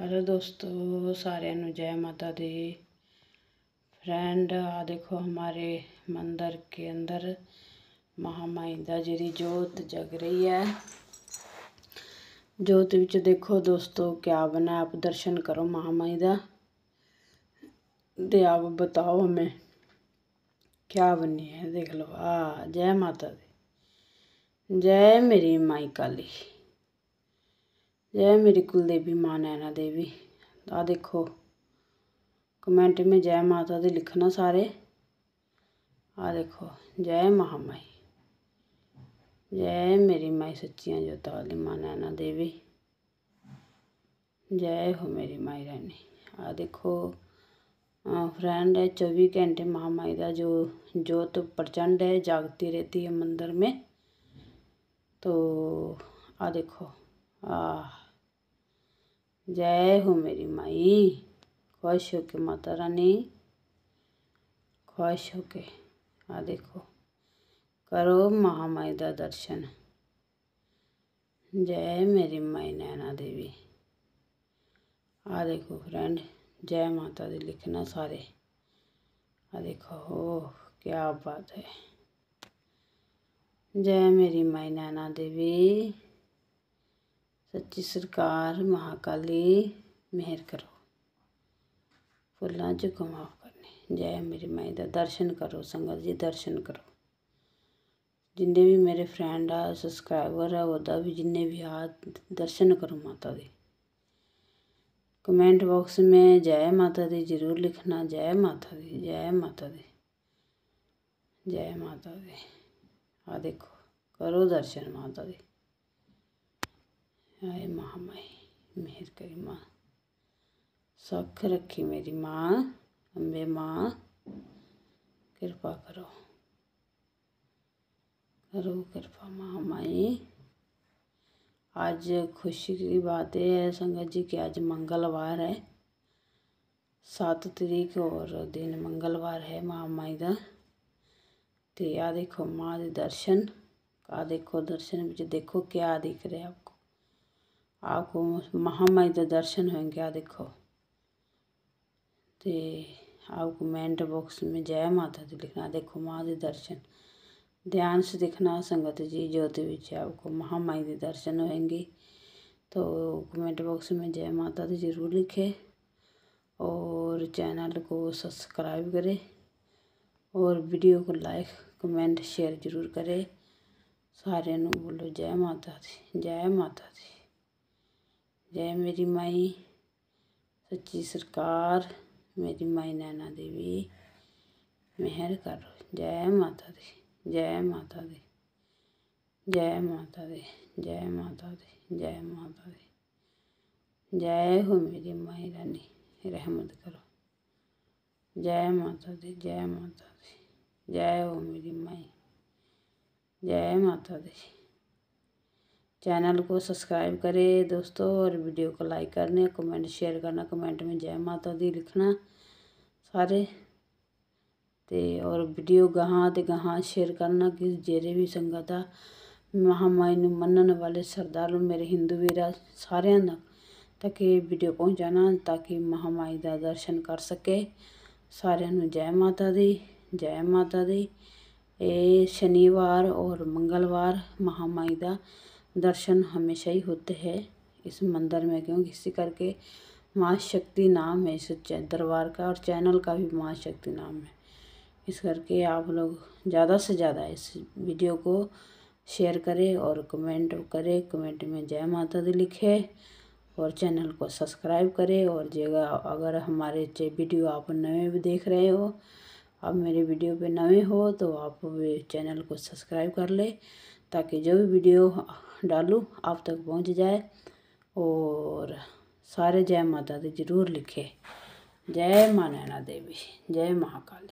hello ਦੋਸਤੋ ਸਾਰਿਆਂ ਨੂੰ ਜੈ ਮਾਤਾ ਦੀ ਫਰੈਂਡ ਆ ਦੇਖੋ ਹਮਾਰੇ ਮੰਦਰ ਕੇ ਅੰਦਰ ਦਾ ਜਿਹੜੀ ਜੋਤ ਜਗ ਰਹੀ ਹੈ ਜੋਤ ਵਿੱਚ ਦੇਖੋ ਦੋਸਤੋ ਕਿਆ ਬਣਾ ਆਪ ਦਰਸ਼ਨ ਕਰੋ ਦਾ ਤੇ ਆਪ ਬਤਾਓ ਹਮੇ ਕਿਆ ਬਣੀ ਹੈ ਦੇਖ ਲਓ ਆ ਜੈ ਮਾਤਾ ਦੀ ਜੈ ਮੇਰੀ ਮਾਈ ਕਾਲੀ जय मेरी कुल देवी माँ नैना देवी तो आ देखो कमेंट में जय माता दे लिखना सारे आ देखो जय महामाई जय मेरी माई सच्चियाँ जोता वाली माँ नैना देवी जय हो मेरी माई रानी आ देखो फ्रेंड है चौबीस घंटे महामाई का जो जोत तो प्रचंड है जागती रहती है मंदिर में तो आ देखो आ जय हो मेरी माई खुश होके माता रानी खुश होके आ देखो करो महामाई का दर्शन जय मेरी माई नैना देवी आ देखो फ्रेंड जय माता दी लिखना सारे आ देखो हो क्या बात है जय मेरी माई नैना देवी ਸੱਚੀ ਸਰਕਾਰ ਮਹਾਕਾਲੀ ਮਿਹਰ ਕਰੋ ਫੁੱਲਾਂ ਚ ਮਾਫ ਕਰਨੇ ਜੈ ਮੇਰੀ ਮਾਈ ਦਾ ਦਰਸ਼ਨ ਕਰੋ ਸੰਗਤ ਜੀ ਦਰਸ਼ਨ ਕਰੋ ਜਿੰਨੇ ਵੀ ਮੇਰੇ ਫਰੈਂਡ ਆ ਸਬਸਕ੍ਰਾਈਬਰ ਆ ਉਹਦਾ ਵੀ ਜਿੰਨੇ ਵੀ ਆ ਦਰਸ਼ਨ ਕਰੋ ਮਾਤਾ ਦੇ ਕਮੈਂਟ ਬਾਕਸ में ਜੈ ਮਾਤਾ ਦੀ ਜ਼ਰੂਰ ਲਿਖਣਾ ਜੈ ਮਾਤਾ ਦੀ ਜੈ ਮਾਤਾ ਦੀ ਜੈ ਮਾਤਾ ਦੀ ਆ ਦੇਖੋ ਕਰੋ ਦਰਸ਼ਨ ਮਾਤਾ ਦੇ हाय माँ मेहर करी माँ सौख रखी मेरी माँ अम्बे माँ कृपा करो करो कृपा माँ हमारी आज खुशी की बात है संगत जी कि आज मंगलवार है सात तरीक और दिन मंगलवार है माँ का तो आ देखो माँ के दर्शन आ देखो दर्शन बच्चे देखो क्या दिख रहा है आपको आपको महामाई का दर्शन ਹੋਣਗੇ ਆ देखो तो आप कमेंट बॉक्स में जय माता दी लिखना देखो माँ के दर्शन ध्यान से देखना संगत जी ज्योति विच आपको महामाई के दर्शन होएंगे तो कमेंट बॉक्स में जय माता दी जरूर लिखे और चैनल को सब्सक्राइब करे और वीडियो को लाइक कमेंट शेयर जरूर करे सारे बोलो जय माता दी जय माता दी जय मेरी माई सच्ची सरकार मेरी माई नैना देवी मेहर करो जय माता दी जय माता दी जय माता दी जय माता दी जय माता दी जय हो मेरी माई रानी रहमत करो जय माता दी जय माता दी जय हो मेरी माई जय माता दी चैनल को सब्सक्राइब करें दोस्तों और वीडियो को लाइक करना कमेंट शेयर करना कमेंट में जय माता दी लिखना ਸਾਰੇ ਤੇ ਔਰ ਵੀਡੀਓ ਗਾਹਾਂ ਤੇ ਗਾਹਾਂ ਸ਼ੇਅਰ ਕਰਨਾ ਕਿ ਜਿਹੜੇ ਵੀ ਸੰਗਤ ਆ ਮਹਾਮਾਈ ਨੂੰ ਮੰਨਣ ਵਾਲੇ ਸਰਦਾਰ ਮੇਰੇ ਹਿੰਦੂ ਵੀਰਾਂ ਸਾਰਿਆਂ ਦਾ ਤੱਕ ਇਹ ਵੀਡੀਓ ਪਹੁੰਚਾਣਾ ਤਾਂ ਕਿ ਮਹਾਮਾਈ ਦਾ ਦਰਸ਼ਨ ਕਰ ਸਕੇ ਸਾਰਿਆਂ ਨੂੰ ਜੈ ਮਾਤਾ ਦੀ ਜੈ ਮਾਤਾ ਦੀ ਇਹ ਸ਼ਨੀਵਾਰ ਔਰ ਮੰਗਲਵਾਰ ਮਹਾਮਾਈ ਦਾ दर्शन हमेशा ही होते हैं इस मंदिर में क्योंकि इसी करके माँ शक्ति नाम है इस दरबार का और चैनल का भी माँ शक्ति नाम है इस करके आप लोग ज़्यादा से ज़्यादा इस वीडियो को शेयर करें और कमेंट करें कमेंट में जय माता दी लिखे और चैनल को सब्सक्राइब करें और जगह अगर हमारे वीडियो आप नए भी देख रहे हो आप मेरे वीडियो पे नए हो तो आप चैनल को सब्सक्राइब कर ले ताकि जो भी वीडियो डालूँ आप तक पहुंच जाए और सारे जय माता दी जरूर लिखे जय माना देवी जय महाकाली